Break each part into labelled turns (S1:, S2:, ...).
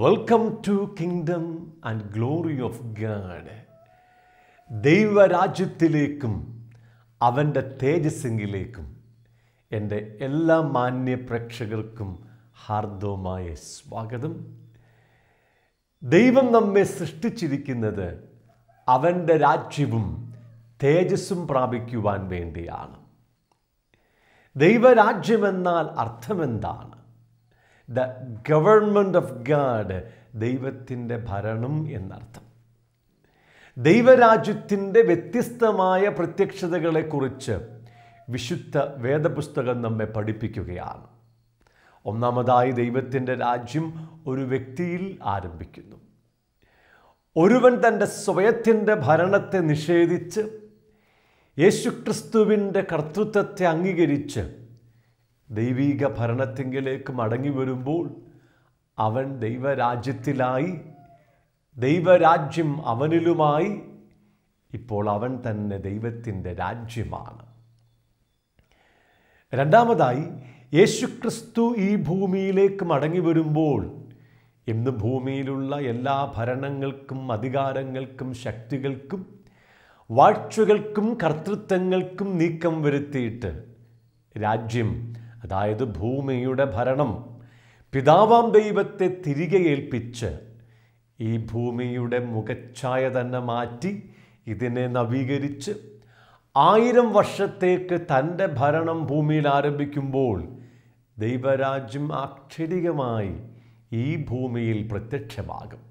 S1: Welcome to kingdom and glory of God ദൈവരാജ്യത്തിലേക്കും അവൻ്റെ തേജസ്സിംഗിലേക്കും എൻ്റെ എല്ലാ മാന്യ പ്രേക്ഷകർക്കും ഹാർദവമായ സ്വാഗതം ദൈവം നമ്മെ സൃഷ്ടിച്ചിരിക്കുന്നത് അവൻ്റെ രാജ്യവും തേജസ്സും പ്രാപിക്കുവാൻ വേണ്ടിയാണ് ദൈവരാജ്യമെന്നാൽ അർത്ഥമെന്താണ് ദ ഗവൺമെൻറ് ഓഫ് ഗാഡ് ദൈവത്തിൻ്റെ ഭരണം എന്നർത്ഥം ദൈവരാജ്യത്തിൻ്റെ വ്യത്യസ്തമായ പ്രത്യക്ഷതകളെക്കുറിച്ച് വിശുദ്ധ വേദപുസ്തകം നമ്മെ പഠിപ്പിക്കുകയാണ് ഒന്നാമതായി ദൈവത്തിൻ്റെ രാജ്യം ഒരു വ്യക്തിയിൽ ആരംഭിക്കുന്നു ഒരുവൻ തൻ്റെ സ്വയത്തിൻ്റെ ഭരണത്തെ നിഷേധിച്ച് യേശുക്രിസ്തുവിൻ്റെ കർത്തൃത്വത്തെ അംഗീകരിച്ച് ദൈവീക ഭരണത്തിങ്കിലേക്ക് മടങ്ങി വരുമ്പോൾ അവൻ ദൈവരാജ്യത്തിലായി ദൈവരാജ്യം അവനിലുമായി ഇപ്പോൾ അവൻ തന്നെ ദൈവത്തിൻ്റെ രാജ്യമാണ് രണ്ടാമതായി യേശുക്രിസ്തു ഈ ഭൂമിയിലേക്ക് മടങ്ങി വരുമ്പോൾ ഇന്ന് ഭൂമിയിലുള്ള എല്ലാ ഭരണങ്ങൾക്കും അധികാരങ്ങൾക്കും ശക്തികൾക്കും വാഴ്ചകൾക്കും കർത്തൃത്വങ്ങൾക്കും നീക്കം വരുത്തിയിട്ട് രാജ്യം അതായത് ഭൂമിയുടെ ഭരണം പിതാവാം ദൈവത്തെ തിരികെ ഏൽപ്പിച്ച് ഈ ഭൂമിയുടെ മുഖച്ഛായ തന്നെ മാറ്റി ഇതിനെ നവീകരിച്ച് ആയിരം വർഷത്തേക്ക് തൻ്റെ ഭരണം ഭൂമിയിൽ ആരംഭിക്കുമ്പോൾ ദൈവരാജ്യം ആക്ഷരികമായി ഈ ഭൂമിയിൽ പ്രത്യക്ഷമാകും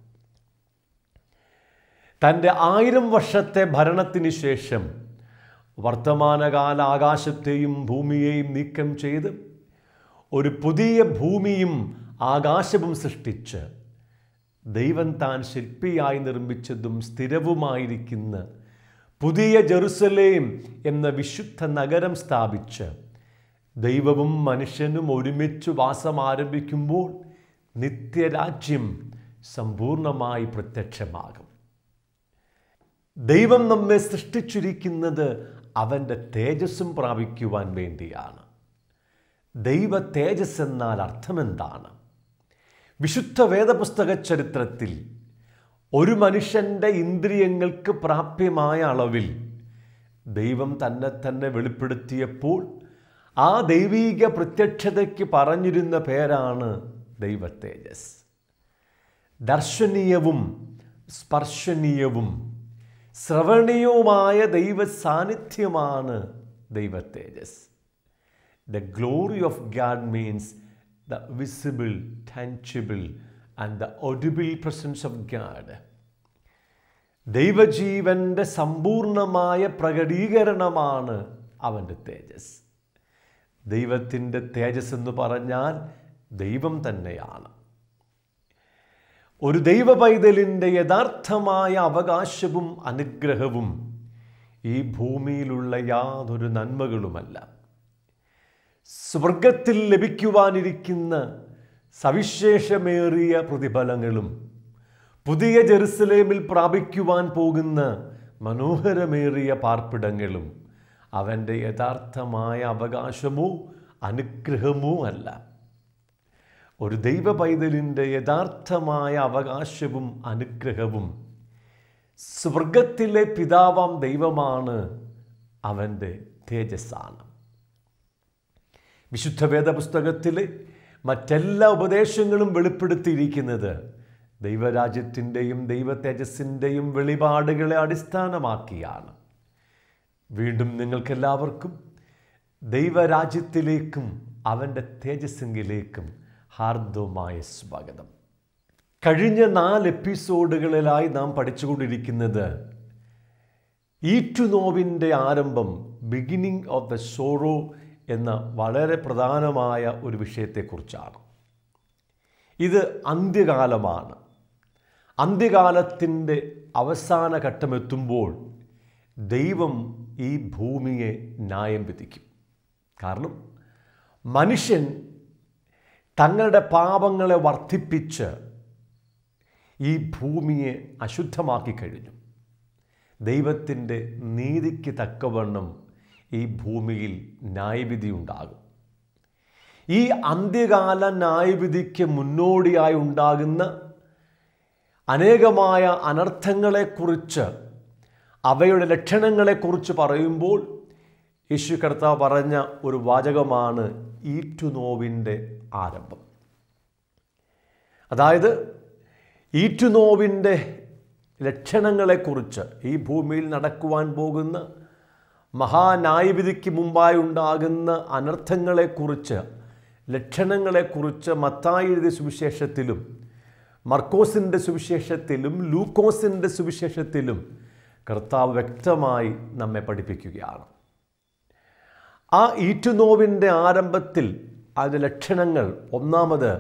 S1: തൻ്റെ ആയിരം വർഷത്തെ ഭരണത്തിന് ശേഷം വർത്തമാനകാല ആകാശത്തെയും ഭൂമിയെയും നീക്കം ചെയ്ത് ഒരു പുതിയ ഭൂമിയും ആകാശവും സൃഷ്ടിച്ച് ദൈവം താൻ ശില്പിയായി നിർമ്മിച്ചതും സ്ഥിരവുമായിരിക്കുന്ന പുതിയ ജെറുസലേം എന്ന വിശുദ്ധ നഗരം സ്ഥാപിച്ച് ദൈവവും മനുഷ്യനും ഒരുമിച്ച് വാസം ആരംഭിക്കുമ്പോൾ നിത്യരാജ്യം സമ്പൂർണമായി പ്രത്യക്ഷമാകും ദൈവം നമ്മെ സൃഷ്ടിച്ചിരിക്കുന്നത് അവൻ്റെ തേജസ്സും പ്രാപിക്കുവാൻ വേണ്ടിയാണ് ദൈവ തേജസ് എന്നാൽ അർത്ഥമെന്താണ് വിശുദ്ധ വേദപുസ്തക ചരിത്രത്തിൽ ഒരു മനുഷ്യൻ്റെ ഇന്ദ്രിയങ്ങൾക്ക് പ്രാപ്യമായ അളവിൽ ദൈവം തന്നെ തന്നെ വെളിപ്പെടുത്തിയപ്പോൾ ആ ദൈവീക പ്രത്യക്ഷതയ്ക്ക് പറഞ്ഞിരുന്ന പേരാണ് ദൈവ തേജസ് ദർശനീയവും സ്പർശനീയവും ശ്രവണീയവുമായ ദൈവ സാന്നിധ്യമാണ് ദൈവ തേജസ് the glory of God means the visible tangible and the audible presence of God ദൈവജീവൻ്റെ സമ്പൂർണമായ പ്രകടീകരണമാണ് അവൻ്റെ തേജസ് ദൈവത്തിൻ്റെ തേജസ് എന്ന് പറഞ്ഞാൽ ദൈവം തന്നെയാണ് ഒരു ദൈവ പൈതലിൻ്റെ യഥാർത്ഥമായ അവകാശവും അനുഗ്രഹവും ഈ ഭൂമിയിലുള്ള യാതൊരു നന്മകളുമല്ല സ്വർഗത്തിൽ ലഭിക്കുവാനിരിക്കുന്ന സവിശേഷമേറിയ പ്രതിഫലങ്ങളും പുതിയ ജെറുസലേമിൽ പ്രാപിക്കുവാൻ പോകുന്ന മനോഹരമേറിയ പാർപ്പിടങ്ങളും അവൻ്റെ യഥാർത്ഥമായ അവകാശമോ അനുഗ്രഹമോ അല്ല ഒരു ദൈവ പൈതലിൻ്റെ യഥാർത്ഥമായ അവകാശവും അനുഗ്രഹവും സ്വർഗത്തിലെ പിതാവാം ദൈവമാണ് അവൻ്റെ തേജസ്സാണ് വിശുദ്ധ വേദപുസ്തകത്തിലെ മറ്റെല്ലാ ഉപദേശങ്ങളും വെളിപ്പെടുത്തിയിരിക്കുന്നത് ദൈവരാജ്യത്തിൻ്റെയും ദൈവ തേജസ്സിൻ്റെയും വെളിപാടുകളെ അടിസ്ഥാനമാക്കിയാണ് വീണ്ടും നിങ്ങൾക്കെല്ലാവർക്കും ദൈവരാജ്യത്തിലേക്കും അവൻ്റെ തേജസ്സിങ്കിലേക്കും ഹാർദവമായ സ്വാഗതം കഴിഞ്ഞ നാല് എപ്പിസോഡുകളിലായി നാം പഠിച്ചുകൊണ്ടിരിക്കുന്നത് നോവിൻ്റെ ആരംഭം ബിഗിനിങ് ഓഫ് ദ ഷോറോ എന്ന വളരെ പ്രധാനമായ ഒരു വിഷയത്തെക്കുറിച്ചാണ് ഇത് അന്ത്യകാലമാണ് അന്ത്യകാലത്തിൻ്റെ അവസാന ഘട്ടമെത്തുമ്പോൾ ദൈവം ഈ ഭൂമിയെ ന്യായം വിധിക്കും കാരണം മനുഷ്യൻ തങ്ങളുടെ പാപങ്ങളെ വർദ്ധിപ്പിച്ച് ഈ ഭൂമിയെ അശുദ്ധമാക്കി കഴിഞ്ഞു ദൈവത്തിൻ്റെ നീതിക്ക് തക്കവണ്ണം ഈ ഭൂമിയിൽ ന്യായവിധി ഉണ്ടാകും ഈ അന്ത്യകാല ന്യായവിധിക്ക് മുന്നോടിയായി ഉണ്ടാകുന്ന അനേകമായ അനർത്ഥങ്ങളെക്കുറിച്ച് അവയുടെ ലക്ഷണങ്ങളെക്കുറിച്ച് പറയുമ്പോൾ യേശു കർത്താവ് പറഞ്ഞ ഒരു വാചകമാണ് ഈറ്റുനോവിൻ്റെ ആരംഭം അതായത് ഈറ്റുനോവിൻ്റെ ലക്ഷണങ്ങളെക്കുറിച്ച് ഈ ഭൂമിയിൽ നടക്കുവാൻ പോകുന്ന മഹാനായവിധിക്ക് മുമ്പായി ഉണ്ടാകുന്ന അനർത്ഥങ്ങളെക്കുറിച്ച് ലക്ഷണങ്ങളെക്കുറിച്ച് മത്തായിയുടെ സുവിശേഷത്തിലും മർക്കോസിൻ്റെ സുവിശേഷത്തിലും ലൂക്കോസിൻ്റെ സുവിശേഷത്തിലും കർത്താവ് വ്യക്തമായി നമ്മെ പഠിപ്പിക്കുകയാണ് ആ ഈറ്റുനോവിൻ്റെ ആരംഭത്തിൽ അതിൻ്റെ ലക്ഷണങ്ങൾ ഒന്നാമത്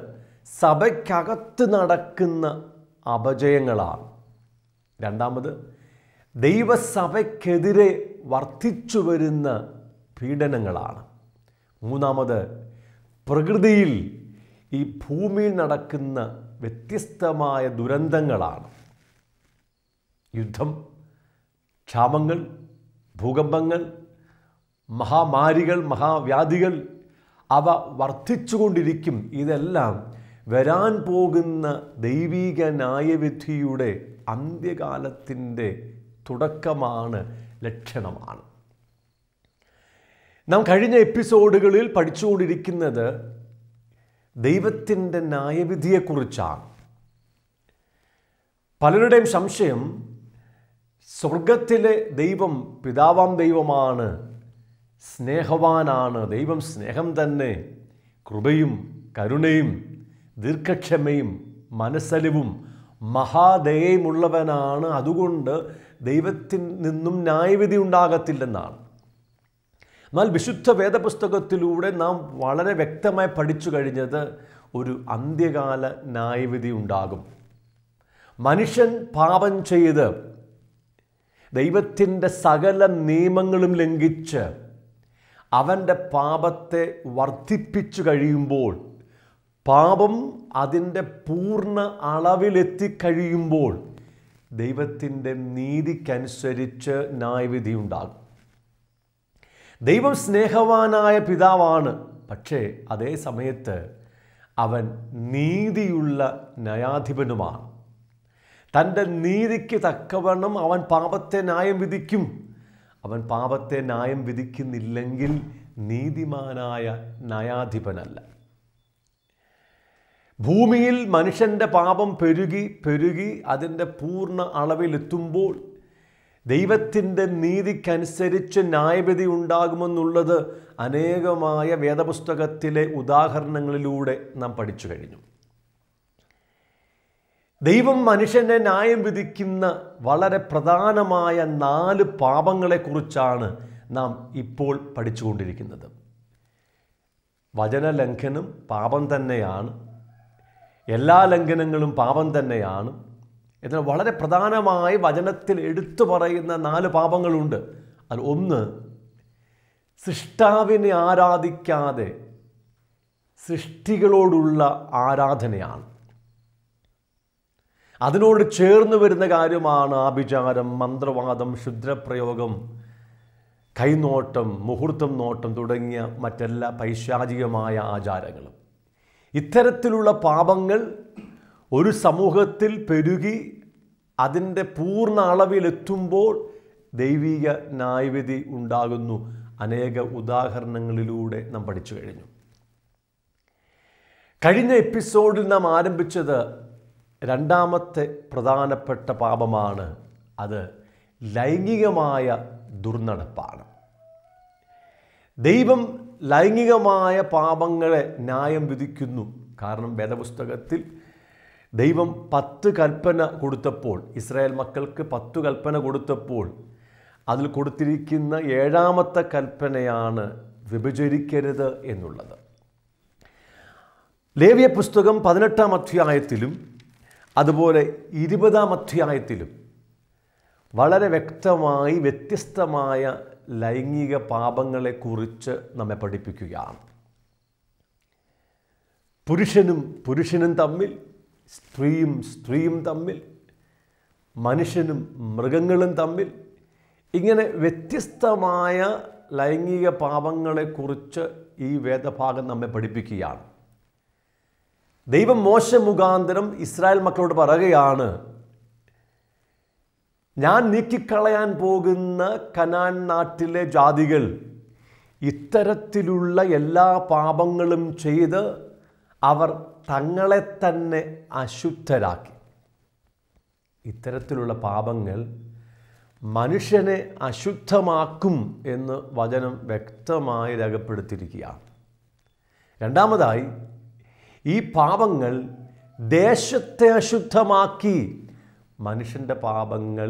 S1: സഭയ്ക്കകത്ത് നടക്കുന്ന അപജയങ്ങളാണ് രണ്ടാമത് ദൈവസഭയ്ക്കെതിരെ വർദ്ധിച്ചു വരുന്ന പീഡനങ്ങളാണ് മൂന്നാമത് പ്രകൃതിയിൽ ഈ ഭൂമിയിൽ നടക്കുന്ന വ്യത്യസ്തമായ ദുരന്തങ്ങളാണ് യുദ്ധം ക്ഷാമങ്ങൾ ഭൂകമ്പങ്ങൾ മഹാമാരികൾ മഹാവ്യാധികൾ അവ വർദ്ധിച്ചുകൊണ്ടിരിക്കും ഇതെല്ലാം വരാൻ പോകുന്ന ദൈവീക ന്യായവിധിയുടെ അന്ത്യകാലത്തിൻ്റെ തുടക്കമാണ് ലക്ഷണമാണ് നാം കഴിഞ്ഞ എപ്പിസോഡുകളിൽ പഠിച്ചുകൊണ്ടിരിക്കുന്നത് ദൈവത്തിൻ്റെ ന്യായവിധിയെക്കുറിച്ചാണ് പലരുടെയും സംശയം സ്വർഗത്തിലെ ദൈവം പിതാവാം ദൈവമാണ് സ്നേഹവാനാണ് ദൈവം സ്നേഹം തന്നെ കൃപയും കരുണയും ദീർഘക്ഷമയും മനസ്സലിവും മഹാദയുമുള്ളവനാണ് അതുകൊണ്ട് ദൈവത്തിൽ നിന്നും ന്യായവിധി ഉണ്ടാകത്തില്ലെന്നാണ് എന്നാൽ വിശുദ്ധ വേദപുസ്തകത്തിലൂടെ നാം വളരെ വ്യക്തമായി പഠിച്ചു കഴിഞ്ഞത് ഒരു അന്ത്യകാല ന്യായവിധി ഉണ്ടാകും മനുഷ്യൻ പാപം ചെയ്ത് ദൈവത്തിൻ്റെ സകല നിയമങ്ങളും ലംഘിച്ച് അവൻ്റെ പാപത്തെ വർദ്ധിപ്പിച്ചു കഴിയുമ്പോൾ പാപം അതിൻ്റെ പൂർണ്ണ അളവിലെത്തിക്കഴിയുമ്പോൾ ദൈവത്തിൻ്റെ നീതിക്കനുസരിച്ച് ന്യായവിധി ഉണ്ടാകും ദൈവം സ്നേഹവാനായ പിതാവാണ് പക്ഷേ അതേ സമയത്ത് അവൻ നീതിയുള്ള നയാധിപനുമാണ് തൻ്റെ നീതിക്ക് തക്കവണ്ണം അവൻ പാപത്തെ ന്യായം വിധിക്കും അവൻ പാപത്തെ ന്യായം വിധിക്കുന്നില്ലെങ്കിൽ നീതിമാനായ നയാധിപനല്ല ഭൂമിയിൽ മനുഷ്യൻ്റെ പാപം പെരുകി പെരുകി അതിൻ്റെ പൂർണ്ണ അളവിലെത്തുമ്പോൾ ദൈവത്തിൻ്റെ നീതിക്കനുസരിച്ച് ന്യായവിധി ഉണ്ടാകുമെന്നുള്ളത് അനേകമായ വേദപുസ്തകത്തിലെ ഉദാഹരണങ്ങളിലൂടെ നാം പഠിച്ചു കഴിഞ്ഞു ദൈവം മനുഷ്യനെ ന്യായം വിധിക്കുന്ന വളരെ പ്രധാനമായ നാല് പാപങ്ങളെക്കുറിച്ചാണ് നാം ഇപ്പോൾ പഠിച്ചുകൊണ്ടിരിക്കുന്നത് വചനലംഘനം പാപം തന്നെയാണ് എല്ലാ ലംഘനങ്ങളും പാപം തന്നെയാണ് എന്നാൽ വളരെ പ്രധാനമായി വചനത്തിൽ എടുത്തു പറയുന്ന നാല് പാപങ്ങളുണ്ട് അത് ഒന്ന് സൃഷ്ടാവിനെ ആരാധിക്കാതെ സൃഷ്ടികളോടുള്ള ആരാധനയാണ് അതിനോട് ചേർന്ന് വരുന്ന കാര്യമാണ് ആഭിചാരം മന്ത്രവാദം ക്ഷുദ്രപ്രയോഗം കൈനോട്ടം മുഹൂർത്തം നോട്ടം തുടങ്ങിയ മറ്റെല്ലാ പൈശാചികമായ ആചാരങ്ങളും ഇത്തരത്തിലുള്ള പാപങ്ങൾ ഒരു സമൂഹത്തിൽ പെരുകി അതിൻ്റെ പൂർണ്ണ അളവിലെത്തുമ്പോൾ ദൈവിക ന്യായവിധി ഉണ്ടാകുന്നു അനേക ഉദാഹരണങ്ങളിലൂടെ നാം പഠിച്ചു കഴിഞ്ഞു കഴിഞ്ഞ എപ്പിസോഡിൽ നാം ആരംഭിച്ചത് രണ്ടാമത്തെ പ്രധാനപ്പെട്ട പാപമാണ് അത് ലൈംഗികമായ ദുർനടപ്പാണ് ദൈവം ലൈംഗികമായ പാപങ്ങളെ ന്യായം വിധിക്കുന്നു കാരണം വേദപുസ്തകത്തിൽ ദൈവം പത്ത് കൽപ്പന കൊടുത്തപ്പോൾ ഇസ്രായേൽ മക്കൾക്ക് പത്ത് കൽപ്പന കൊടുത്തപ്പോൾ അതിൽ കൊടുത്തിരിക്കുന്ന ഏഴാമത്തെ കൽപ്പനയാണ് വിഭജിക്കരുത് എന്നുള്ളത് ലേവ്യ പുസ്തകം പതിനെട്ടാം അധ്യായത്തിലും അതുപോലെ ഇരുപതാം അധ്യായത്തിലും വളരെ വ്യക്തമായി വ്യത്യസ്തമായ ലൈംഗിക പാപങ്ങളെക്കുറിച്ച് നമ്മെ പഠിപ്പിക്കുകയാണ് പുരുഷനും പുരുഷനും തമ്മിൽ സ്ത്രീയും സ്ത്രീയും തമ്മിൽ മനുഷ്യനും മൃഗങ്ങളും തമ്മിൽ ഇങ്ങനെ വ്യത്യസ്തമായ ലൈംഗിക പാപങ്ങളെക്കുറിച്ച് ഈ വേദഭാഗം നമ്മെ പഠിപ്പിക്കുകയാണ് ദൈവം മോശ മുഖാന്തരം ഇസ്രായേൽ മക്കളോട് പറയുകയാണ് ഞാൻ നീക്കിക്കളയാൻ പോകുന്ന കനാൻ നാട്ടിലെ ജാതികൾ ഇത്തരത്തിലുള്ള എല്ലാ പാപങ്ങളും ചെയ്ത് അവർ തങ്ങളെ തന്നെ അശുദ്ധരാക്കി ഇത്തരത്തിലുള്ള പാപങ്ങൾ മനുഷ്യനെ അശുദ്ധമാക്കും എന്ന് വചനം വ്യക്തമായി രേഖപ്പെടുത്തിയിരിക്കുകയാണ് രണ്ടാമതായി ഈ പാപങ്ങൾ ദേശത്തെ അശുദ്ധമാക്കി മനുഷ്യൻ്റെ പാപങ്ങൾ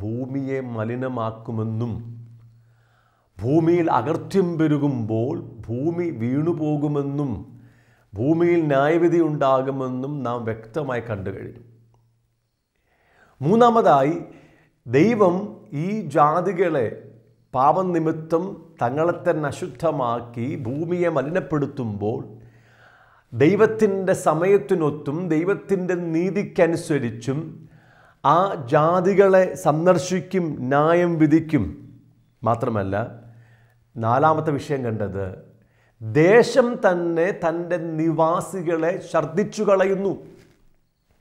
S1: ഭൂമിയെ മലിനമാക്കുമെന്നും ഭൂമിയിൽ അകർത്യം പെരുകുമ്പോൾ ഭൂമി വീണുപോകുമെന്നും ഭൂമിയിൽ ന്യായവിധി ഉണ്ടാകുമെന്നും നാം വ്യക്തമായി കണ്ടു കഴിഞ്ഞു മൂന്നാമതായി ദൈവം ഈ ജാതികളെ പാപം നിമിത്തം തങ്ങളെ തന്നെ അശുദ്ധമാക്കി ഭൂമിയെ മലിനപ്പെടുത്തുമ്പോൾ ദൈവത്തിൻ്റെ സമയത്തിനൊത്തും ദൈവത്തിൻ്റെ നീതിക്കനുസരിച്ചും ആ ജാതികളെ സന്ദർശിക്കും ന്യായം വിധിക്കും മാത്രമല്ല നാലാമത്തെ വിഷയം കണ്ടത് ദേശം തന്നെ തൻ്റെ നിവാസികളെ ഛർദ്ദിച്ചു കളയുന്നു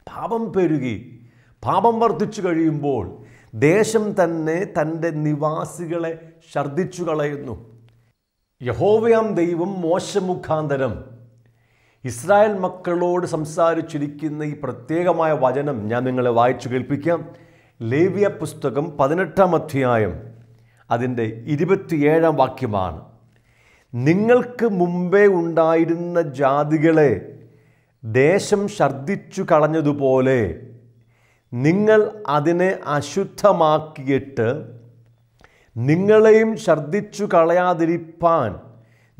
S1: പാപം പെരുകി പാപം വർദ്ധിച്ചു കഴിയുമ്പോൾ ദേശം തന്നെ തൻ്റെ നിവാസികളെ ഛർദ്ദിച്ചു കളയുന്നു യഹോവയാം ദൈവം മോശമുഖാന്തരം ഇസ്രായേൽ മക്കളോട് സംസാരിച്ചിരിക്കുന്ന ഈ പ്രത്യേകമായ വചനം ഞാൻ നിങ്ങളെ വായിച്ചു കേൾപ്പിക്കാം ലേവ്യ പുസ്തകം പതിനെട്ടാം അധ്യായം അതിൻ്റെ ഇരുപത്തിയേഴാം വാക്യമാണ് നിങ്ങൾക്ക് മുമ്പേ ഉണ്ടായിരുന്ന ജാതികളെ ദേശം ഛർദ്ദിച്ചു കളഞ്ഞതുപോലെ നിങ്ങൾ അതിനെ അശുദ്ധമാക്കിയിട്ട് നിങ്ങളെയും ഛർദ്ദിച്ചു കളയാതിരിപ്പാൻ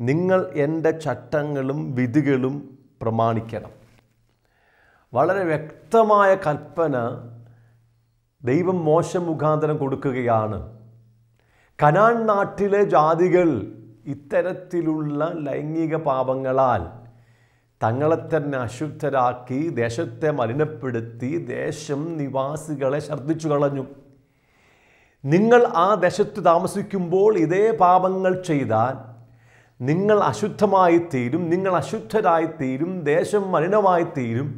S1: നിങ്ങൾ എൻ്റെ ചട്ടങ്ങളും വിധികളും പ്രമാണിക്കണം വളരെ വ്യക്തമായ കൽപ്പന ദൈവം മോശം മുഖാന്തരം കൊടുക്കുകയാണ് കനാൻ നാട്ടിലെ ജാതികൾ ഇത്തരത്തിലുള്ള ലൈംഗിക പാപങ്ങളാൽ തങ്ങളെ തന്നെ അശുദ്ധരാക്കി ദേശത്തെ മലിനപ്പെടുത്തി ദേശം നിവാസികളെ ഛർദ്ദിച്ചു കളഞ്ഞു നിങ്ങൾ ആ ദേശത്ത് താമസിക്കുമ്പോൾ ഇതേ പാപങ്ങൾ ചെയ്താൽ നിങ്ങൾ അശുദ്ധമായി തീരും നിങ്ങൾ അശുദ്ധരായി തീരും ദേശം മലിനമായി തീരും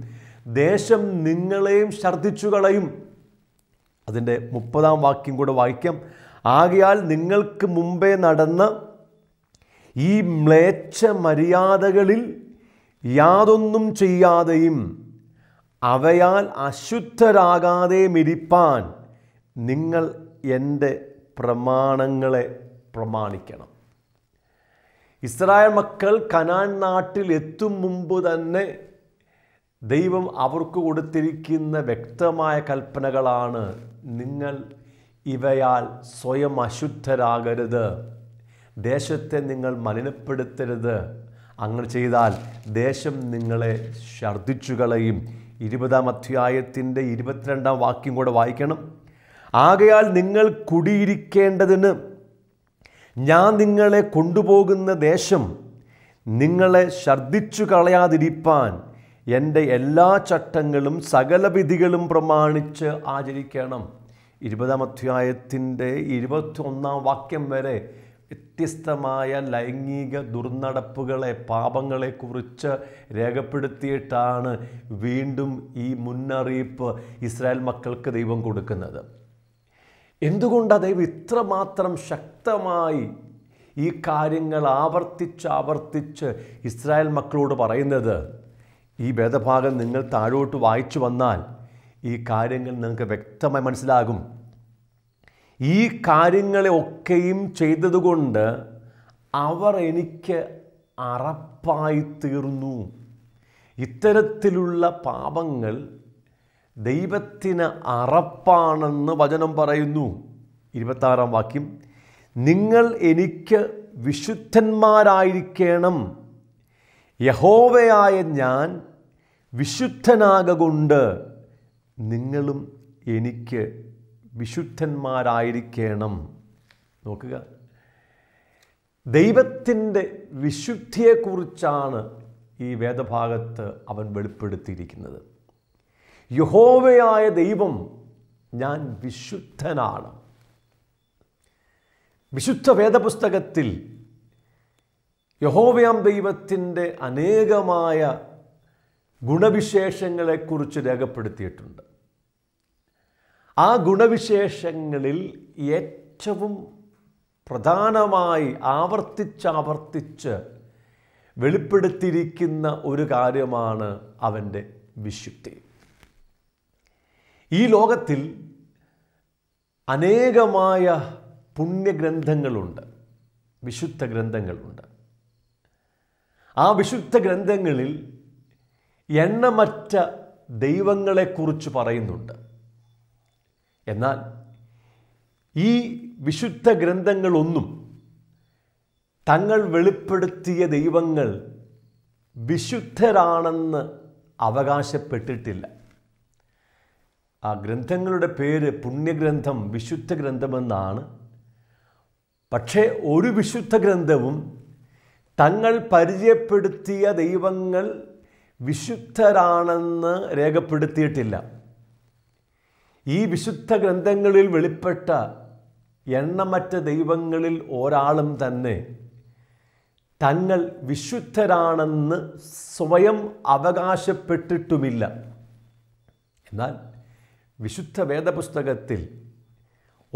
S1: ദേശം നിങ്ങളെയും ഛർദ്ദിച്ചു കളയും അതിൻ്റെ മുപ്പതാം വാക്യം കൂടെ വായിക്കാം ആകയാൽ നിങ്ങൾക്ക് മുമ്പേ നടന്ന ഈ മ്ലേച്ഛ മര്യാദകളിൽ യാതൊന്നും ചെയ്യാതെയും അവയാൽ അശുദ്ധരാകാതെ മിരിപ്പാൻ നിങ്ങൾ എൻ്റെ പ്രമാണങ്ങളെ പ്രമാണിക്കണം ഇസ്രായേൽ മക്കൾ കനാൻ നാട്ടിൽ എത്തും മുമ്പ് തന്നെ ദൈവം അവർക്ക് കൊടുത്തിരിക്കുന്ന വ്യക്തമായ കൽപ്പനകളാണ് നിങ്ങൾ ഇവയാൽ സ്വയം അശുദ്ധരാകരുത് ദേശത്തെ നിങ്ങൾ മലിനപ്പെടുത്തരുത് അങ്ങനെ ചെയ്താൽ ദേശം നിങ്ങളെ ഛർദ്ദിച്ചു കളയും ഇരുപതാം അധ്യായത്തിൻ്റെ ഇരുപത്തിരണ്ടാം വാക്യം കൂടെ വായിക്കണം ആകയാൽ നിങ്ങൾ കുടിയിരിക്കേണ്ടതിന് ഞാൻ നിങ്ങളെ കൊണ്ടുപോകുന്ന ദേശം നിങ്ങളെ ഛർദ്ദിച്ചു കളയാതിരിപ്പാൻ എൻ്റെ എല്ലാ ചട്ടങ്ങളും സകല വിധികളും പ്രമാണിച്ച് ആചരിക്കണം ഇരുപതാം അധ്യായത്തിൻ്റെ ഇരുപത്തി ഒന്നാം വാക്യം വരെ വ്യത്യസ്തമായ ലൈംഗിക ദുർനടപ്പുകളെ പാപങ്ങളെക്കുറിച്ച് രേഖപ്പെടുത്തിയിട്ടാണ് വീണ്ടും ഈ മുന്നറിയിപ്പ് ഇസ്രായേൽ മക്കൾക്ക് ദൈവം കൊടുക്കുന്നത് എന്തുകൊണ്ടാണ് ദൈവം ഇത്രമാത്രം ശക്തമായി ഈ കാര്യങ്ങൾ ആവർത്തിച്ച് ആവർത്തിച്ച് ഇസ്രായേൽ മക്കളോട് പറയുന്നത് ഈ വേദഭാഗം നിങ്ങൾ താഴോട്ട് വായിച്ചു വന്നാൽ ഈ കാര്യങ്ങൾ നിങ്ങൾക്ക് വ്യക്തമായി മനസ്സിലാകും ഈ കാര്യങ്ങളെ ഒക്കെയും ചെയ്തതുകൊണ്ട് അവർ എനിക്ക് അറപ്പായി തീർന്നു ഇത്തരത്തിലുള്ള പാപങ്ങൾ ദൈവത്തിന് അറപ്പാണെന്ന് വചനം പറയുന്നു ഇരുപത്താറാം വാക്യം നിങ്ങൾ എനിക്ക് വിശുദ്ധന്മാരായിരിക്കണം യഹോവയായ ഞാൻ വിശുദ്ധനാകൊണ്ട് നിങ്ങളും എനിക്ക് വിശുദ്ധന്മാരായിരിക്കണം നോക്കുക ദൈവത്തിൻ്റെ വിശുദ്ധിയെക്കുറിച്ചാണ് ഈ വേദഭാഗത്ത് അവൻ വെളിപ്പെടുത്തിയിരിക്കുന്നത് യഹോവയായ ദൈവം ഞാൻ വിശുദ്ധനാണ് വിശുദ്ധ വേദപുസ്തകത്തിൽ യഹോവയാം ദൈവത്തിൻ്റെ അനേകമായ ഗുണവിശേഷങ്ങളെക്കുറിച്ച് രേഖപ്പെടുത്തിയിട്ടുണ്ട് ആ ഗുണവിശേഷങ്ങളിൽ ഏറ്റവും പ്രധാനമായി ആവർത്തിച്ചാവർത്തിച്ച് വെളിപ്പെടുത്തിയിരിക്കുന്ന ഒരു കാര്യമാണ് അവൻ്റെ വിശുദ്ധി ഈ ലോകത്തിൽ അനേകമായ പുണ്യഗ്രന്ഥങ്ങളുണ്ട് വിശുദ്ധ ഗ്രന്ഥങ്ങളുണ്ട് ആ വിശുദ്ധ ഗ്രന്ഥങ്ങളിൽ എണ്ണമറ്റ ദൈവങ്ങളെക്കുറിച്ച് പറയുന്നുണ്ട് എന്നാൽ ഈ വിശുദ്ധ ഗ്രന്ഥങ്ങളൊന്നും തങ്ങൾ വെളിപ്പെടുത്തിയ ദൈവങ്ങൾ വിശുദ്ധരാണെന്ന് അവകാശപ്പെട്ടിട്ടില്ല ആ ഗ്രന്ഥങ്ങളുടെ പേര് പുണ്യഗ്രന്ഥം വിശുദ്ധ ഗ്രന്ഥമെന്നാണ് പക്ഷേ ഒരു വിശുദ്ധ ഗ്രന്ഥവും തങ്ങൾ പരിചയപ്പെടുത്തിയ ദൈവങ്ങൾ വിശുദ്ധരാണെന്ന് രേഖപ്പെടുത്തിയിട്ടില്ല ഈ വിശുദ്ധ ഗ്രന്ഥങ്ങളിൽ വെളിപ്പെട്ട എണ്ണമറ്റ ദൈവങ്ങളിൽ ഒരാളും തന്നെ തങ്ങൾ വിശുദ്ധരാണെന്ന് സ്വയം അവകാശപ്പെട്ടിട്ടുമില്ല എന്നാൽ വിശുദ്ധ വേദപുസ്തകത്തിൽ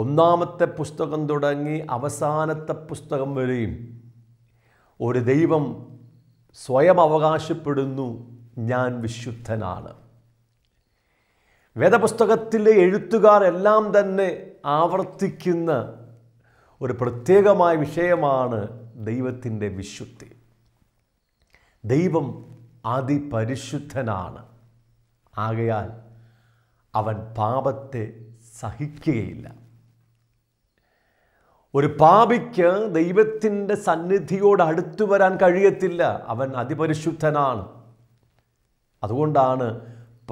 S1: ഒന്നാമത്തെ പുസ്തകം തുടങ്ങി അവസാനത്തെ പുസ്തകം വരെയും ഒരു ദൈവം സ്വയം അവകാശപ്പെടുന്നു ഞാൻ വിശുദ്ധനാണ് വേദപുസ്തകത്തിലെ എഴുത്തുകാരെല്ലാം തന്നെ ആവർത്തിക്കുന്ന ഒരു പ്രത്യേകമായ വിഷയമാണ് ദൈവത്തിൻ്റെ വിശുദ്ധി ദൈവം അതിപരിശുദ്ധനാണ് ആകയാൽ അവൻ പാപത്തെ സഹിക്കുകയില്ല ഒരു പാപിക്ക് ദൈവത്തിൻ്റെ സന്നിധിയോട് അടുത്തു വരാൻ കഴിയത്തില്ല അവൻ അതിപരിശുദ്ധനാണ് അതുകൊണ്ടാണ്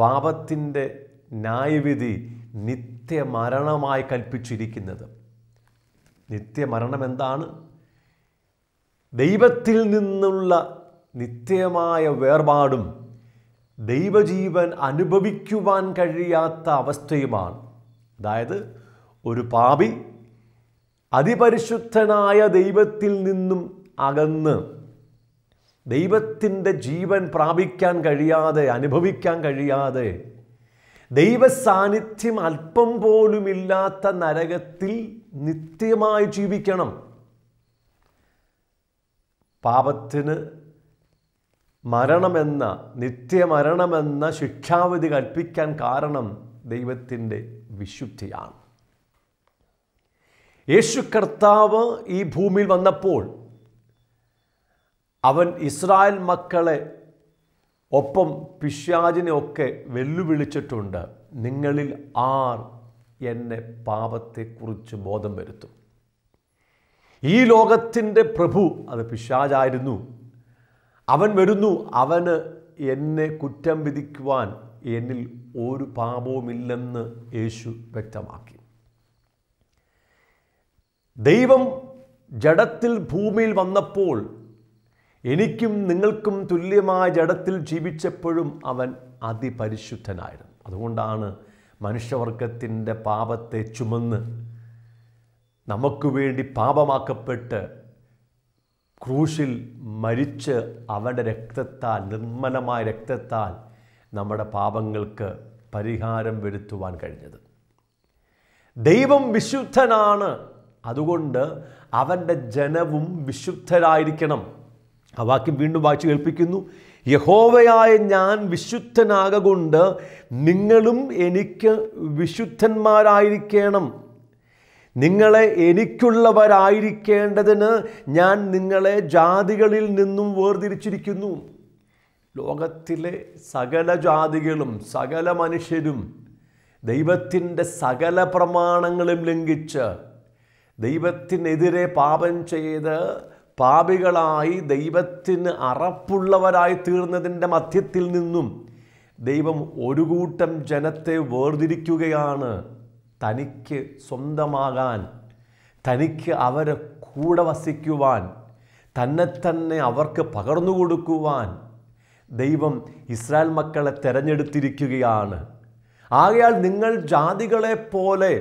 S1: പാപത്തിൻ്റെ ന്യായവിധി നിത്യമരണമായി കൽപ്പിച്ചിരിക്കുന്നത് നിത്യമരണം എന്താണ് ദൈവത്തിൽ നിന്നുള്ള നിത്യമായ വേർപാടും ദൈവജീവൻ അനുഭവിക്കുവാൻ കഴിയാത്ത അവസ്ഥയുമാണ് അതായത് ഒരു പാപി അതിപരിശുദ്ധനായ ദൈവത്തിൽ നിന്നും അകന്ന് ദൈവത്തിൻ്റെ ജീവൻ പ്രാപിക്കാൻ കഴിയാതെ അനുഭവിക്കാൻ കഴിയാതെ ദൈവ സാന്നിധ്യം അല്പം പോലുമില്ലാത്ത നരകത്തിൽ നിത്യമായി ജീവിക്കണം പാപത്തിന് മരണമെന്ന നിത്യമരണമെന്ന ശിക്ഷാവിധി കൽപ്പിക്കാൻ കാരണം ദൈവത്തിൻ്റെ വിശുദ്ധിയാണ് യേശു കർത്താവ് ഈ ഭൂമിയിൽ വന്നപ്പോൾ അവൻ ഇസ്രായേൽ മക്കളെ ഒപ്പം പിശാജിനെ ഒക്കെ വെല്ലുവിളിച്ചിട്ടുണ്ട് നിങ്ങളിൽ ആർ എന്നെ പാപത്തെക്കുറിച്ച് ബോധം വരുത്തും ഈ ലോകത്തിൻ്റെ പ്രഭു അത് പിശാജായിരുന്നു അവൻ വരുന്നു അവന് എന്നെ കുറ്റം വിധിക്കുവാൻ എന്നിൽ ഒരു പാപവുമില്ലെന്ന് യേശു വ്യക്തമാക്കി ദൈവം ജഡത്തിൽ ഭൂമിയിൽ വന്നപ്പോൾ എനിക്കും നിങ്ങൾക്കും തുല്യമായ ജഡത്തിൽ ജീവിച്ചപ്പോഴും അവൻ അതിപരിശുദ്ധനായിരുന്നു അതുകൊണ്ടാണ് മനുഷ്യവർഗത്തിൻ്റെ പാപത്തെ ചുമന്ന് നമുക്ക് വേണ്ടി പാപമാക്കപ്പെട്ട് ക്രൂശിൽ മരിച്ച് അവൻ്റെ രക്തത്താൽ നിർമ്മലമായ രക്തത്താൽ നമ്മുടെ പാപങ്ങൾക്ക് പരിഹാരം വരുത്തുവാൻ കഴിഞ്ഞത് ദൈവം വിശുദ്ധനാണ് അതുകൊണ്ട് അവൻ്റെ ജനവും വിശുദ്ധരായിരിക്കണം ആ വാക്യം വീണ്ടും വായിച്ചു കേൾപ്പിക്കുന്നു യഹോവയായ ഞാൻ വിശുദ്ധനാകൊണ്ട് നിങ്ങളും എനിക്ക് വിശുദ്ധന്മാരായിരിക്കണം നിങ്ങളെ എനിക്കുള്ളവരായിരിക്കേണ്ടതിന് ഞാൻ നിങ്ങളെ ജാതികളിൽ നിന്നും വേർതിരിച്ചിരിക്കുന്നു ലോകത്തിലെ സകല ജാതികളും സകല മനുഷ്യരും ദൈവത്തിൻ്റെ സകല പ്രമാണങ്ങളും ലംഘിച്ച് ദൈവത്തിനെതിരെ പാപം ചെയ്ത് പാപികളായി ദൈവത്തിന് അറപ്പുള്ളവരായി തീർന്നതിൻ്റെ മധ്യത്തിൽ നിന്നും ദൈവം ഒരു കൂട്ടം ജനത്തെ വേർതിരിക്കുകയാണ് തനിക്ക് സ്വന്തമാകാൻ തനിക്ക് അവരെ കൂടെ വസിക്കുവാൻ തന്നെ തന്നെ അവർക്ക് പകർന്നു കൊടുക്കുവാൻ ദൈവം ഇസ്രായേൽ മക്കളെ തിരഞ്ഞെടുത്തിരിക്കുകയാണ് ആകയാൽ നിങ്ങൾ ജാതികളെ പോലെ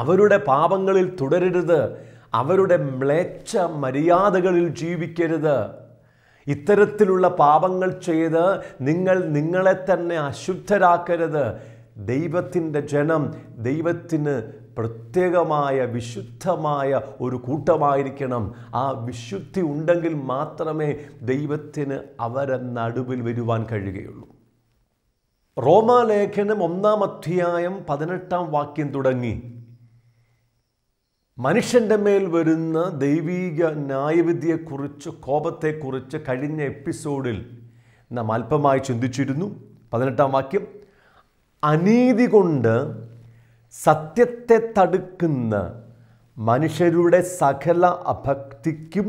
S1: അവരുടെ പാപങ്ങളിൽ തുടരരുത് അവരുടെ മ്ലേച്ഛ മര്യാദകളിൽ ജീവിക്കരുത് ഇത്തരത്തിലുള്ള പാപങ്ങൾ ചെയ്ത് നിങ്ങൾ നിങ്ങളെ തന്നെ അശുദ്ധരാക്കരുത് ദൈവത്തിൻ്റെ ജനം ദൈവത്തിന് പ്രത്യേകമായ വിശുദ്ധമായ ഒരു കൂട്ടമായിരിക്കണം ആ വിശുദ്ധി ഉണ്ടെങ്കിൽ മാത്രമേ ദൈവത്തിന് അവരെ നടുവിൽ വരുവാൻ കഴിയുകയുള്ളൂ റോമാലേഖനം ഒന്നാം അധ്യായം പതിനെട്ടാം വാക്യം തുടങ്ങി മനുഷ്യൻ്റെ മേൽ വരുന്ന ദൈവീക ന്യായവിദ്യയെക്കുറിച്ച് കോപത്തെക്കുറിച്ച് കഴിഞ്ഞ എപ്പിസോഡിൽ നാം അല്പമായി ചിന്തിച്ചിരുന്നു പതിനെട്ടാം വാക്യം അനീതി കൊണ്ട് സത്യത്തെ തടുക്കുന്ന മനുഷ്യരുടെ സകല അഭക്തിക്കും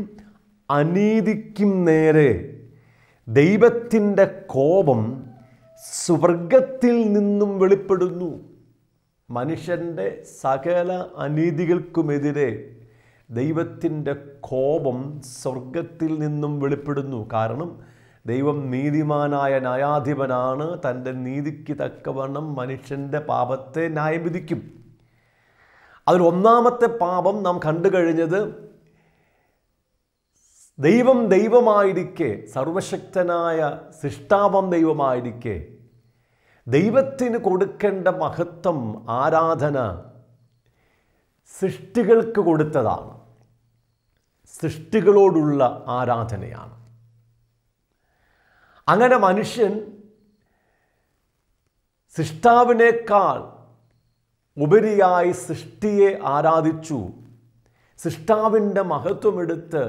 S1: അനീതിക്കും നേരെ ദൈവത്തിൻ്റെ കോപം സ്വർഗത്തിൽ നിന്നും വെളിപ്പെടുന്നു മനുഷ്യൻ്റെ സകല അനീതികൾക്കുമെതിരെ ദൈവത്തിൻ്റെ കോപം സ്വർഗത്തിൽ നിന്നും വെളിപ്പെടുന്നു കാരണം ദൈവം നീതിമാനായ ന്യായാധിപനാണ് തൻ്റെ നീതിക്ക് തക്കവണ്ണം മനുഷ്യൻ്റെ പാപത്തെ ന്യായം വിധിക്കും ഒന്നാമത്തെ പാപം നാം കണ്ടു കഴിഞ്ഞത് ദൈവം ദൈവമായിരിക്കെ സർവശക്തനായ സിഷ്ടാപം ദൈവമായിരിക്കെ ദൈവത്തിന് കൊടുക്കേണ്ട മഹത്വം ആരാധന സൃഷ്ടികൾക്ക് കൊടുത്തതാണ് സൃഷ്ടികളോടുള്ള ആരാധനയാണ് അങ്ങനെ മനുഷ്യൻ സൃഷ്ടാവിനേക്കാൾ ഉപരിയായി സൃഷ്ടിയെ ആരാധിച്ചു സൃഷ്ടാവിൻ്റെ മഹത്വമെടുത്ത്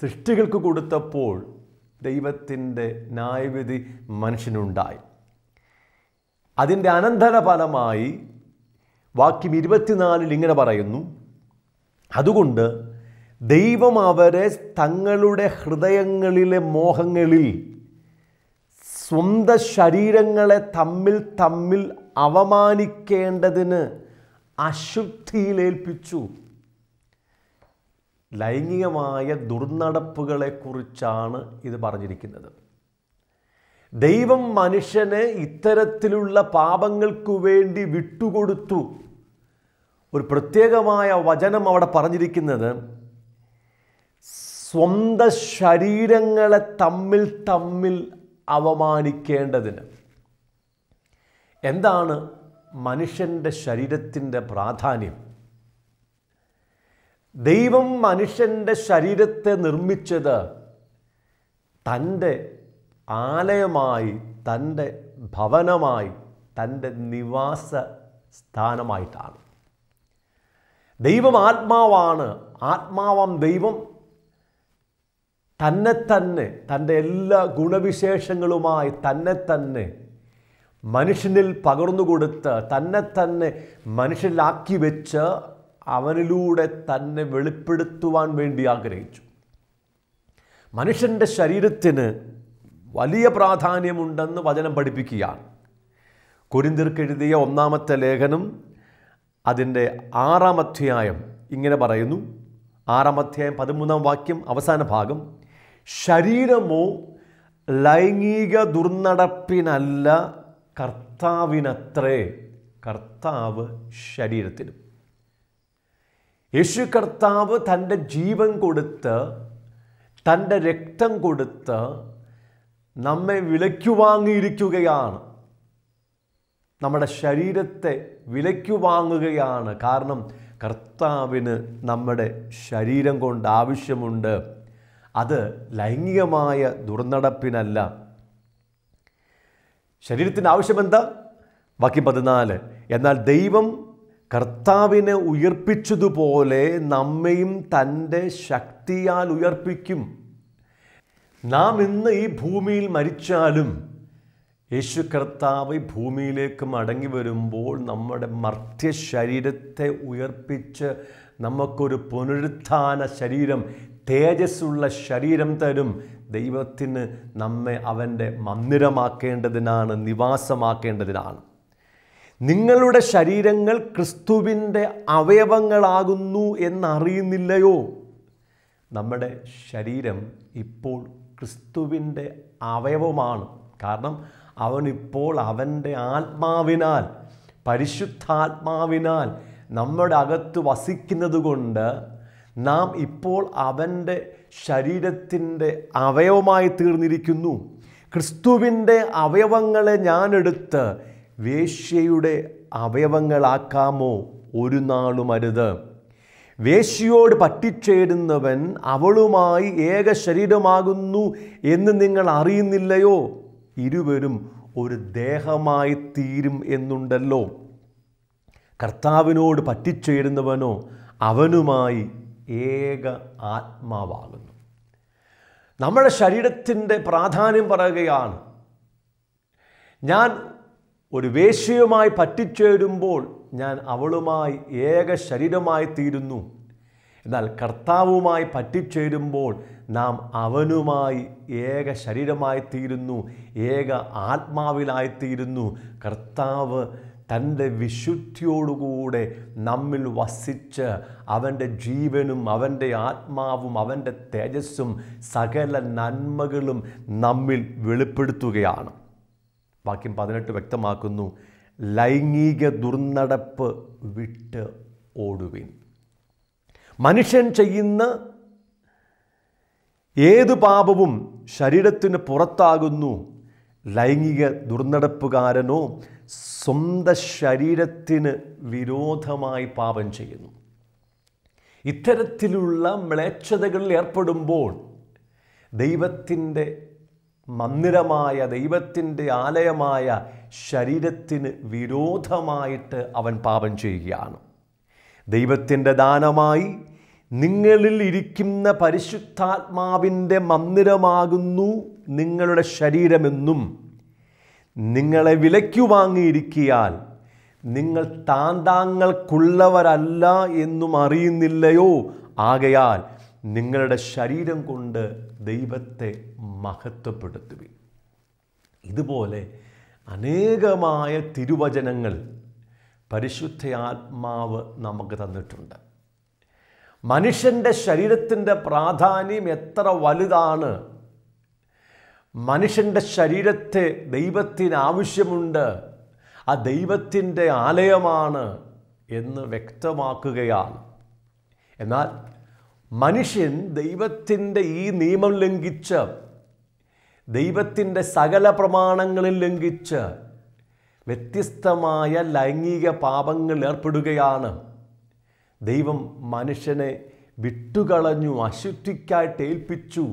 S1: സൃഷ്ടികൾക്ക് കൊടുത്തപ്പോൾ ദൈവത്തിൻ്റെ ന്യായവിധി മനുഷ്യനുണ്ടായി അതിൻ്റെ അനന്തര ഫലമായി വാക്യം ഇരുപത്തിനാലിൽ ഇങ്ങനെ പറയുന്നു അതുകൊണ്ട് ദൈവം അവരെ തങ്ങളുടെ ഹൃദയങ്ങളിലെ മോഹങ്ങളിൽ സ്വന്തം ശരീരങ്ങളെ തമ്മിൽ തമ്മിൽ അവമാനിക്കേണ്ടതിന് അശുദ്ധിയിലേൽപ്പിച്ചു ലൈംഗികമായ ദുർനടപ്പുകളെക്കുറിച്ചാണ് ഇത് പറഞ്ഞിരിക്കുന്നത് ദൈവം മനുഷ്യനെ ഇത്തരത്തിലുള്ള പാപങ്ങൾക്കു വേണ്ടി വിട്ടുകൊടുത്തു ഒരു പ്രത്യേകമായ വചനം അവിടെ പറഞ്ഞിരിക്കുന്നത് സ്വന്തം ശരീരങ്ങളെ തമ്മിൽ തമ്മിൽ അവമാനിക്കേണ്ടതിന് എന്താണ് മനുഷ്യൻ്റെ ശരീരത്തിൻ്റെ പ്രാധാന്യം ദൈവം മനുഷ്യൻ്റെ ശരീരത്തെ നിർമ്മിച്ചത് തൻ്റെ ആലയമായി തൻ്റെ ഭവനമായി തൻ്റെ നിവാസ സ്ഥാനമായിട്ടാണ് ദൈവം ആത്മാവാണ് ആത്മാവാം ദൈവം തന്നെ തന്നെ തൻ്റെ എല്ലാ ഗുണവിശേഷങ്ങളുമായി തന്നെ തന്നെ മനുഷ്യനിൽ പകർന്നു കൊടുത്ത് തന്നെ തന്നെ മനുഷ്യനിലാക്കി വെച്ച് അവനിലൂടെ തന്നെ വെളിപ്പെടുത്തുവാൻ വേണ്ടി ആഗ്രഹിച്ചു മനുഷ്യൻ്റെ ശരീരത്തിന് വലിയ പ്രാധാന്യമുണ്ടെന്ന് വചനം പഠിപ്പിക്കുകയാണ് കുരിന്തിർക്കെഴുതിയ ഒന്നാമത്തെ ലേഖനം അതിൻ്റെ ആറാം അധ്യായം ഇങ്ങനെ പറയുന്നു ആറാം അധ്യായം പതിമൂന്നാം വാക്യം അവസാന ഭാഗം ശരീരമോ ലൈംഗിക ദുർനടപ്പിനല്ല കർത്താവിനത്രേ കർത്താവ് ശരീരത്തിനും യേശു കർത്താവ് തൻ്റെ ജീവൻ കൊടുത്ത് തൻ്റെ രക്തം കൊടുത്ത് നമ്മെ വിലയ്ക്കു വാങ്ങിയിരിക്കുകയാണ് നമ്മുടെ ശരീരത്തെ വിലയ്ക്കു വാങ്ങുകയാണ് കാരണം കർത്താവിന് നമ്മുടെ ശരീരം കൊണ്ട് ആവശ്യമുണ്ട് അത് ലൈംഗികമായ ദുർനടപ്പിനല്ല ശരീരത്തിന് ആവശ്യമെന്താ ബാക്കി പതിനാല് എന്നാൽ ദൈവം കർത്താവിനെ ഉയർപ്പിച്ചതുപോലെ നമ്മയും തൻ്റെ ശക്തിയാൽ ഉയർപ്പിക്കും നാം ഇന്ന് ഈ ഭൂമിയിൽ മരിച്ചാലും യേശു കർത്താവ് ഭൂമിയിലേക്ക് മടങ്ങി വരുമ്പോൾ നമ്മുടെ മർത്യ ശരീരത്തെ ഉയർപ്പിച്ച് നമുക്കൊരു പുനരുത്ഥാന ശരീരം തേജസ്സുള്ള ശരീരം തരും ദൈവത്തിന് നമ്മെ അവൻ്റെ മന്ദിരമാക്കേണ്ടതിനാണ് നിവാസമാക്കേണ്ടതിനാണ് നിങ്ങളുടെ ശരീരങ്ങൾ ക്രിസ്തുവിൻ്റെ അവയവങ്ങളാകുന്നു എന്നറിയുന്നില്ലയോ നമ്മുടെ ശരീരം ഇപ്പോൾ ക്രിസ്തുവിൻ്റെ അവയവമാണ് കാരണം അവൻ ഇപ്പോൾ അവൻ്റെ ആത്മാവിനാൽ പരിശുദ്ധാത്മാവിനാൽ നമ്മുടെ അകത്ത് വസിക്കുന്നത് കൊണ്ട് നാം ഇപ്പോൾ അവൻ്റെ ശരീരത്തിൻ്റെ അവയവമായി തീർന്നിരിക്കുന്നു ക്രിസ്തുവിൻ്റെ അവയവങ്ങളെ ഞാനെടുത്ത് വേശ്യയുടെ അവയവങ്ങളാക്കാമോ ഒരു നാളും അരുത് വേശ്യയോട് പറ്റിച്ചേരുന്നവൻ അവളുമായി ഏക ശരീരമാകുന്നു എന്ന് നിങ്ങൾ അറിയുന്നില്ലയോ ഇരുവരും ഒരു ദേഹമായി തീരും എന്നുണ്ടല്ലോ കർത്താവിനോട് പറ്റിച്ചേരുന്നവനോ അവനുമായി ഏക ആത്മാവാകുന്നു നമ്മുടെ ശരീരത്തിൻ്റെ പ്രാധാന്യം പറയുകയാണ് ഞാൻ ഒരു വേശ്യയുമായി പറ്റിച്ചേരുമ്പോൾ ഞാൻ അവളുമായി ഏക ശരീരമായി തീരുന്നു എന്നാൽ കർത്താവുമായി പറ്റിച്ചേരുമ്പോൾ നാം അവനുമായി ഏക ശരീരമായിത്തീരുന്നു ഏക ആത്മാവിലായിത്തീരുന്നു കർത്താവ് തൻ്റെ വിശുദ്ധിയോടുകൂടെ നമ്മിൽ വസിച്ച് അവൻ്റെ ജീവനും അവൻ്റെ ആത്മാവും അവൻ്റെ തേജസ്സും സകല നന്മകളും നമ്മിൽ വെളിപ്പെടുത്തുകയാണ് വാക്യം പതിനെട്ട് വ്യക്തമാക്കുന്നു ലൈംഗിക ദുർനടപ്പ് വിട്ട് ഓടുവിൻ മനുഷ്യൻ ചെയ്യുന്ന ഏത് പാപവും ശരീരത്തിന് പുറത്താകുന്നു ലൈംഗിക ദുർനടപ്പുകാരനോ സ്വന്ത ശരീരത്തിന് വിരോധമായി പാപം ചെയ്യുന്നു ഇത്തരത്തിലുള്ള മ്ലേച്ഛതകളിൽ ഏർപ്പെടുമ്പോൾ ദൈവത്തിൻ്റെ മന്ദിരമായ ദൈവത്തിൻ്റെ ആലയമായ ശരീരത്തിന് വിരോധമായിട്ട് അവൻ പാപം ചെയ്യുകയാണ് ദൈവത്തിൻ്റെ ദാനമായി നിങ്ങളിൽ ഇരിക്കുന്ന പരിശുദ്ധാത്മാവിൻ്റെ മന്ദിരമാകുന്നു നിങ്ങളുടെ ശരീരമെന്നും നിങ്ങളെ വിലയ്ക്കു വാങ്ങിയിരിക്കിയാൽ നിങ്ങൾ താന്താങ്ങൾക്കുള്ളവരല്ല എന്നും അറിയുന്നില്ലയോ ആകയാൽ നിങ്ങളുടെ ശരീരം കൊണ്ട് ദൈവത്തെ മഹത്വപ്പെടുത്തുവിൻ ഇതുപോലെ അനേകമായ തിരുവചനങ്ങൾ പരിശുദ്ധ ആത്മാവ് നമുക്ക് തന്നിട്ടുണ്ട് മനുഷ്യൻ്റെ ശരീരത്തിൻ്റെ പ്രാധാന്യം എത്ര വലുതാണ് മനുഷ്യൻ്റെ ശരീരത്തെ ദൈവത്തിന് ആവശ്യമുണ്ട് ആ ദൈവത്തിൻ്റെ ആലയമാണ് എന്ന് വ്യക്തമാക്കുകയാണ് എന്നാൽ മനുഷ്യൻ ദൈവത്തിൻ്റെ ഈ നിയമം ലംഘിച്ച് ദൈവത്തിൻ്റെ സകല പ്രമാണങ്ങളിൽ ലംഘിച്ച് വ്യത്യസ്തമായ ലൈംഗിക പാപങ്ങൾ ഏർപ്പെടുകയാണ് ദൈവം മനുഷ്യനെ വിട്ടുകളഞ്ഞു അശുദ്ധിക്കായിട്ട് ഏൽപ്പിച്ചു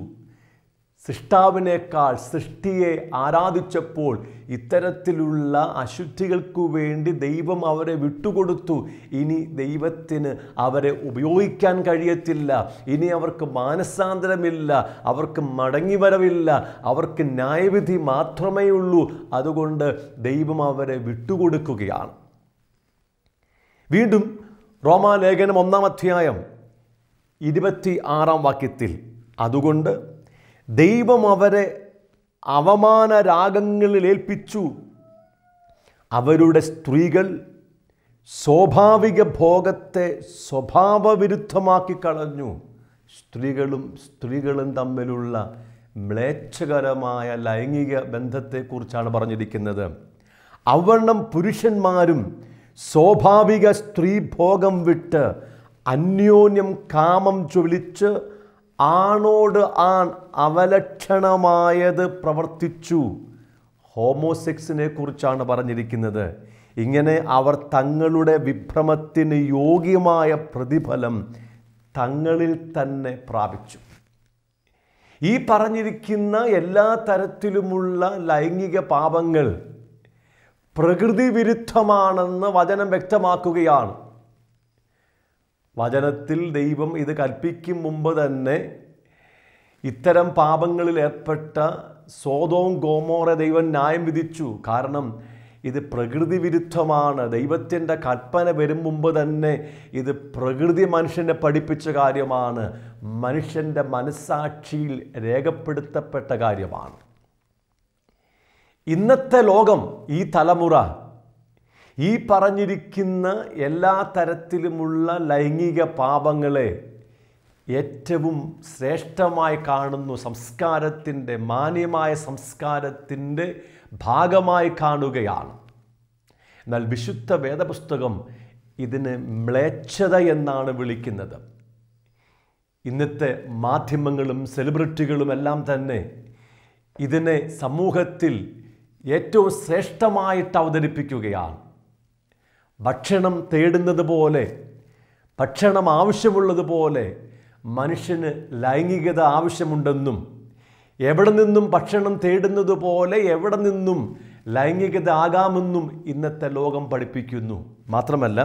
S1: സൃഷ്ടാവിനേക്കാൾ സൃഷ്ടിയെ ആരാധിച്ചപ്പോൾ ഇത്തരത്തിലുള്ള അശുദ്ധികൾക്കു വേണ്ടി ദൈവം അവരെ വിട്ടുകൊടുത്തു ഇനി ദൈവത്തിന് അവരെ ഉപയോഗിക്കാൻ കഴിയത്തില്ല ഇനി അവർക്ക് മാനസാന്തരമില്ല അവർക്ക് വരവില്ല അവർക്ക് ന്യായവിധി മാത്രമേ ഉള്ളൂ അതുകൊണ്ട് ദൈവം അവരെ വിട്ടുകൊടുക്കുകയാണ് വീണ്ടും റോമാലേഖനം ഒന്നാം അധ്യായം ഇരുപത്തി ആറാം വാക്യത്തിൽ അതുകൊണ്ട് ദൈവം അവരെ അവമാന രാഗങ്ങളിൽ ഏൽപ്പിച്ചു അവരുടെ സ്ത്രീകൾ സ്വാഭാവിക ഭോഗത്തെ സ്വഭാവവിരുദ്ധമാക്കി കളഞ്ഞു സ്ത്രീകളും സ്ത്രീകളും തമ്മിലുള്ള മ്ലേച്ഛകരമായ ലൈംഗിക ബന്ധത്തെക്കുറിച്ചാണ് പറഞ്ഞിരിക്കുന്നത് അവണ്ണം പുരുഷന്മാരും സ്വാഭാവിക സ്ത്രീഭോഗം വിട്ട് അന്യോന്യം കാമം ചൊലിച്ച് ആണോട് ആൺ അവലക്ഷണമായത് പ്രവർത്തിച്ചു ഹോമോസെക്സിനെ കുറിച്ചാണ് പറഞ്ഞിരിക്കുന്നത് ഇങ്ങനെ അവർ തങ്ങളുടെ വിഭ്രമത്തിന് യോഗ്യമായ പ്രതിഫലം തങ്ങളിൽ തന്നെ പ്രാപിച്ചു ഈ പറഞ്ഞിരിക്കുന്ന എല്ലാ തരത്തിലുമുള്ള ലൈംഗിക പാപങ്ങൾ പ്രകൃതി വിരുദ്ധമാണെന്ന് വചനം വ്യക്തമാക്കുകയാണ് വചനത്തിൽ ദൈവം ഇത് കൽപ്പിക്കും മുമ്പ് തന്നെ ഇത്തരം പാപങ്ങളിൽ ഏർപ്പെട്ട സ്വതവും ഗോമോറെ ദൈവം ന്യായം വിധിച്ചു കാരണം ഇത് പ്രകൃതി വിരുദ്ധമാണ് ദൈവത്തിൻ്റെ കൽപ്പന വരും മുമ്പ് തന്നെ ഇത് പ്രകൃതി മനുഷ്യനെ പഠിപ്പിച്ച കാര്യമാണ് മനുഷ്യൻ്റെ മനസ്സാക്ഷിയിൽ രേഖപ്പെടുത്തപ്പെട്ട കാര്യമാണ് ഇന്നത്തെ ലോകം ഈ തലമുറ ഈ പറഞ്ഞിരിക്കുന്ന എല്ലാ തരത്തിലുമുള്ള ലൈംഗിക പാപങ്ങളെ ഏറ്റവും ശ്രേഷ്ഠമായി കാണുന്നു സംസ്കാരത്തിൻ്റെ മാന്യമായ സംസ്കാരത്തിൻ്റെ ഭാഗമായി കാണുകയാണ് എന്നാൽ വിശുദ്ധ വേദപുസ്തകം ഇതിന് മ്ലേച്ഛത എന്നാണ് വിളിക്കുന്നത് ഇന്നത്തെ മാധ്യമങ്ങളും സെലിബ്രിറ്റികളും എല്ലാം തന്നെ ഇതിനെ സമൂഹത്തിൽ ഏറ്റവും ശ്രേഷ്ഠമായിട്ട് അവതരിപ്പിക്കുകയാണ് ഭക്ഷണം തേടുന്നത് പോലെ ഭക്ഷണം ആവശ്യമുള്ളതുപോലെ മനുഷ്യന് ലൈംഗികത ആവശ്യമുണ്ടെന്നും എവിടെ നിന്നും ഭക്ഷണം തേടുന്നത് പോലെ എവിടെ നിന്നും ലൈംഗികത ആകാമെന്നും ഇന്നത്തെ ലോകം പഠിപ്പിക്കുന്നു മാത്രമല്ല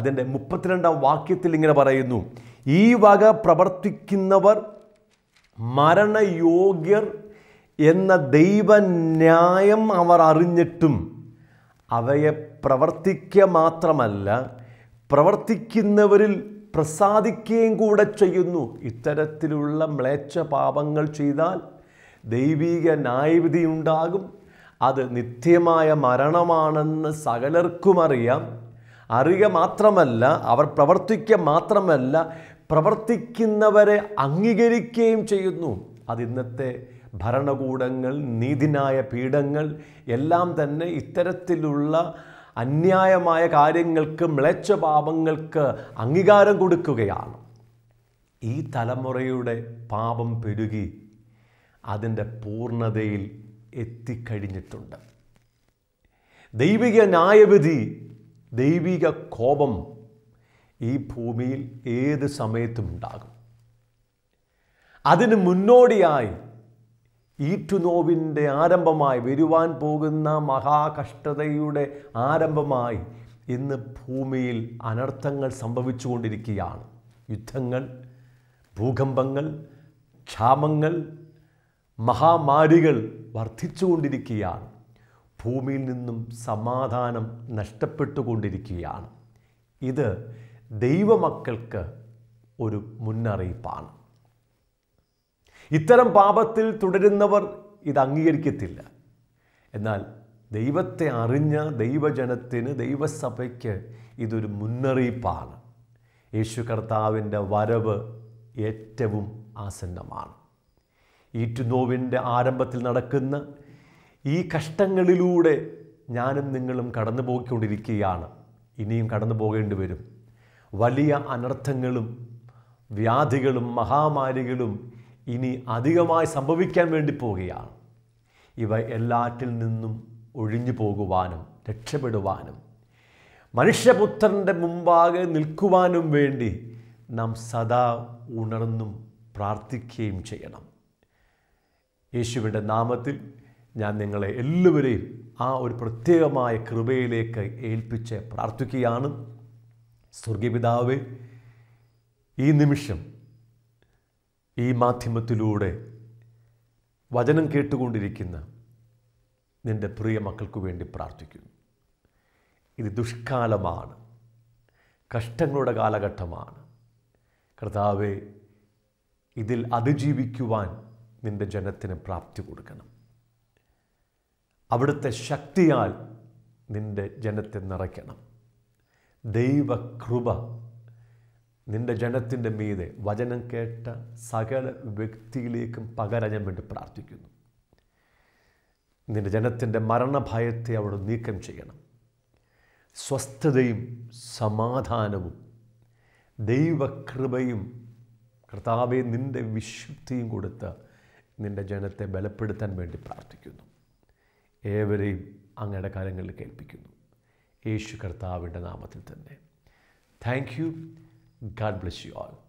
S1: അതിൻ്റെ മുപ്പത്തിരണ്ടാം വാക്യത്തിൽ ഇങ്ങനെ പറയുന്നു ഈ വക പ്രവർത്തിക്കുന്നവർ മരണയോഗ്യർ എന്ന ദൈവന്യായം അവർ അറിഞ്ഞിട്ടും അവയെ പ്രവർത്തിക്കുക മാത്രമല്ല പ്രവർത്തിക്കുന്നവരിൽ പ്രസാദിക്കുകയും കൂടെ ചെയ്യുന്നു ഇത്തരത്തിലുള്ള മ്ലേച്ഛ പാപങ്ങൾ ചെയ്താൽ ദൈവീക ന്യായവിധി ഉണ്ടാകും അത് നിത്യമായ മരണമാണെന്ന് സകലർക്കും അറിയാം അറിയുക മാത്രമല്ല അവർ പ്രവർത്തിക്കുക മാത്രമല്ല പ്രവർത്തിക്കുന്നവരെ അംഗീകരിക്കുകയും ചെയ്യുന്നു അത് ഇന്നത്തെ ഭരണകൂടങ്ങൾ നീതിന്യായ പീഠങ്ങൾ എല്ലാം തന്നെ ഇത്തരത്തിലുള്ള അന്യായമായ കാര്യങ്ങൾക്ക് മ്ലേച്ഛ പാപങ്ങൾക്ക് അംഗീകാരം കൊടുക്കുകയാണ് ഈ തലമുറയുടെ പാപം പെരുകി അതിൻ്റെ പൂർണ്ണതയിൽ എത്തിക്കഴിഞ്ഞിട്ടുണ്ട് ദൈവിക ന്യായവിധി ദൈവിക കോപം ഈ ഭൂമിയിൽ ഏത് സമയത്തും ഉണ്ടാകും അതിന് മുന്നോടിയായി ഈറ്റുനോവിൻ്റെ ആരംഭമായി വരുവാൻ പോകുന്ന മഹാകഷ്ടതയുടെ ആരംഭമായി ഇന്ന് ഭൂമിയിൽ അനർത്ഥങ്ങൾ സംഭവിച്ചുകൊണ്ടിരിക്കുകയാണ് യുദ്ധങ്ങൾ ഭൂകമ്പങ്ങൾ ക്ഷാമങ്ങൾ മഹാമാരികൾ വർദ്ധിച്ചുകൊണ്ടിരിക്കുകയാണ് ഭൂമിയിൽ നിന്നും സമാധാനം നഷ്ടപ്പെട്ടുകൊണ്ടിരിക്കുകയാണ് ഇത് ദൈവമക്കൾക്ക് ഒരു മുന്നറിയിപ്പാണ് ഇത്തരം പാപത്തിൽ തുടരുന്നവർ ഇത് അംഗീകരിക്കത്തില്ല എന്നാൽ ദൈവത്തെ അറിഞ്ഞ ദൈവജനത്തിന് ദൈവസഭയ്ക്ക് ഇതൊരു മുന്നറിയിപ്പാണ് യേശു കർത്താവിൻ്റെ വരവ് ഏറ്റവും ആസന്നമാണ് ഈറ്റുനോവിൻ്റെ ആരംഭത്തിൽ നടക്കുന്ന ഈ കഷ്ടങ്ങളിലൂടെ ഞാനും നിങ്ങളും കടന്നു പോയിക്കൊണ്ടിരിക്കുകയാണ് ഇനിയും കടന്നു പോകേണ്ടി വരും വലിയ അനർത്ഥങ്ങളും വ്യാധികളും മഹാമാരികളും ഇനി അധികമായി സംഭവിക്കാൻ വേണ്ടി പോവുകയാണ് ഇവ എല്ലാറ്റിൽ നിന്നും ഒഴിഞ്ഞു പോകുവാനും രക്ഷപ്പെടുവാനും മനുഷ്യപുത്രൻ്റെ മുമ്പാകെ നിൽക്കുവാനും വേണ്ടി നാം സദാ ഉണർന്നും പ്രാർത്ഥിക്കുകയും ചെയ്യണം യേശുവിൻ്റെ നാമത്തിൽ ഞാൻ നിങ്ങളെ എല്ലാവരെയും ആ ഒരു പ്രത്യേകമായ കൃപയിലേക്ക് ഏൽപ്പിച്ച് പ്രാർത്ഥിക്കുകയാണ് സ്വർഗീപിതാവ് ഈ നിമിഷം ഈ മാധ്യമത്തിലൂടെ വചനം കേട്ടുകൊണ്ടിരിക്കുന്ന നിൻ്റെ പ്രിയ മക്കൾക്ക് വേണ്ടി പ്രാർത്ഥിക്കുന്നു ഇത് ദുഷ്കാലമാണ് കഷ്ടങ്ങളുടെ കാലഘട്ടമാണ് കർത്താവെ ഇതിൽ അതിജീവിക്കുവാൻ നിൻ്റെ ജനത്തിന് പ്രാപ്തി കൊടുക്കണം അവിടുത്തെ ശക്തിയാൽ നിൻ്റെ ജനത്തെ നിറയ്ക്കണം ദൈവകൃപ നിന്റെ ജനത്തിൻ്റെ മീതെ വചനം കേട്ട സകല വ്യക്തിയിലേക്കും പകരാൻ വേണ്ടി പ്രാർത്ഥിക്കുന്നു നിന്റെ ജനത്തിൻ്റെ മരണഭയത്തെ അവിടെ നീക്കം ചെയ്യണം സ്വസ്ഥതയും സമാധാനവും ദൈവകൃപയും കർത്താവെ നിൻ്റെ വിശുദ്ധിയും കൊടുത്ത് നിൻ്റെ ജനത്തെ ബലപ്പെടുത്താൻ വേണ്ടി പ്രാർത്ഥിക്കുന്നു ഏവരെയും അങ്ങയുടെ കാര്യങ്ങളിൽ കേൾപ്പിക്കുന്നു യേശു കർത്താവിൻ്റെ നാമത്തിൽ തന്നെ thank you God bless you all.